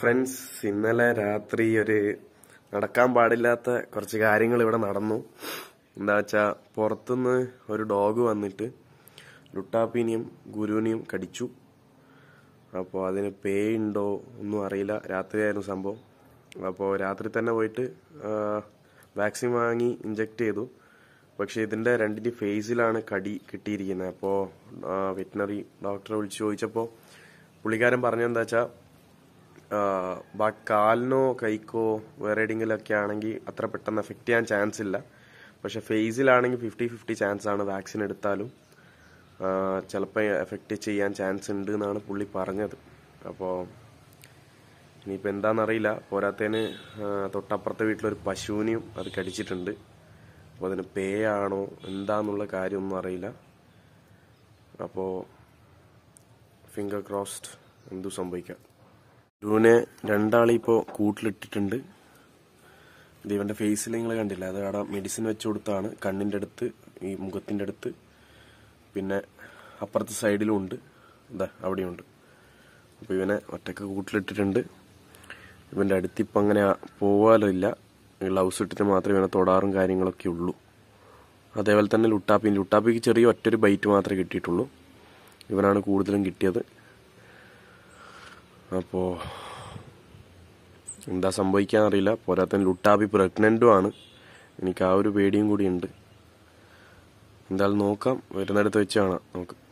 friends ഇന്നലെ രാത്രി ഒരു നടക്കാൻ പാടില്ലാത്ത കുറച്ച് കാര്യങ്ങൾ ഇവിടെ നടന്നു എന്താ വെച്ചാൽ പുറത്തുനിന്ന് ഒരു ഡോഗ് വന്നിട്ട് ലുട്ടാപ്പിനെയും ഗുരുവിനെയും കടിച്ചു അപ്പോൾ അതിന് ഉണ്ടോ ഒന്നും അറിയില്ല രാത്രിയായിരുന്നു സംഭവം അപ്പോൾ രാത്രി തന്നെ പോയിട്ട് വാക്സിൻ വാങ്ങി ഇഞ്ചെക്ട് ചെയ്തു പക്ഷേ ഇതിൻ്റെ രണ്ടിൻ്റെ ഫേസിലാണ് കടി കിട്ടിയിരിക്കുന്നത് അപ്പോൾ വെറ്റിനറി ഡോക്ടറെ വിളിച്ച് ചോദിച്ചപ്പോൾ പുള്ളിക്കാരൻ പറഞ്ഞെന്താ വെച്ചാൽ കാലിനോ കൈക്കോ വേറെ എവിടെയെങ്കിലൊക്കെ ആണെങ്കിൽ അത്ര പെട്ടെന്ന് എഫക്ട് ചെയ്യാൻ ചാൻസ് ഇല്ല പക്ഷെ ഫേസിലാണെങ്കിൽ ഫിഫ്റ്റി ഫിഫ്റ്റി ചാൻസ് ആണ് വാക്സിൻ എടുത്താലും ചിലപ്പോൾ എഫക്റ്റ് ചെയ്യാൻ ചാൻസ് ഉണ്ട് എന്നാണ് പുള്ളി പറഞ്ഞത് അപ്പോൾ ഇനിയിപ്പോൾ എന്താണെന്നറിയില്ല പോരാത്തേന് തൊട്ടപ്പുറത്തെ വീട്ടിലൊരു പശുവിനെയും അത് കടിച്ചിട്ടുണ്ട് അപ്പോൾ അതിന് പേയാണോ എന്താണെന്നുള്ള കാര്യമൊന്നും അറിയില്ല അപ്പോൾ ഫിംഗർ ക്രോസ്ഡ് എന്തു സംഭവിക്കാം ഇവനെ രണ്ടാളിപ്പോ കൂട്ടിലിട്ടിട്ടുണ്ട് ഇത് ഇവന്റെ ഫേസിൽ നിങ്ങൾ കണ്ടില്ല അത് അവിടെ മെഡിസിൻ വെച്ച് കൊടുത്താണ് കണ്ണിന്റെ അടുത്ത് ഈ മുഖത്തിന്റെ അടുത്ത് പിന്നെ അപ്പുറത്തെ സൈഡിലും ഉണ്ട് അതാ അവിടെയുണ്ട് അപ്പൊ ഇവനെ ഒറ്റക്ക് കൂട്ടിലിട്ടിട്ടുണ്ട് ഇവന്റെ അടുത്ത് ഇപ്പൊ അങ്ങനെ പോവാലില്ല ഗ്ലൗസ് ഇട്ടിട്ട് മാത്രമേ ഇവനെ തൊടാറും കാര്യങ്ങളൊക്കെ ഉള്ളൂ അതേപോലെ തന്നെ ലുട്ടാപ്പി ലുട്ടാപ്പിക്ക് ചെറിയ ഒറ്റ ഒരു ബൈറ്റ് മാത്രമേ കിട്ടിയിട്ടുള്ളൂ ഇവനാണ് കൂടുതലും കിട്ടിയത് അപ്പോൾ എന്താ അറിയില്ല പോരാത്തൻ ലുട്ടാബി പ്രഗ്നൻറ്റും ആണ് എനിക്ക് ആ ഒരു പേടിയും കൂടി ഉണ്ട് എന്തായാലും നോക്കാം വരുന്നിടത്ത് വെച്ച് കാണാം നമുക്ക്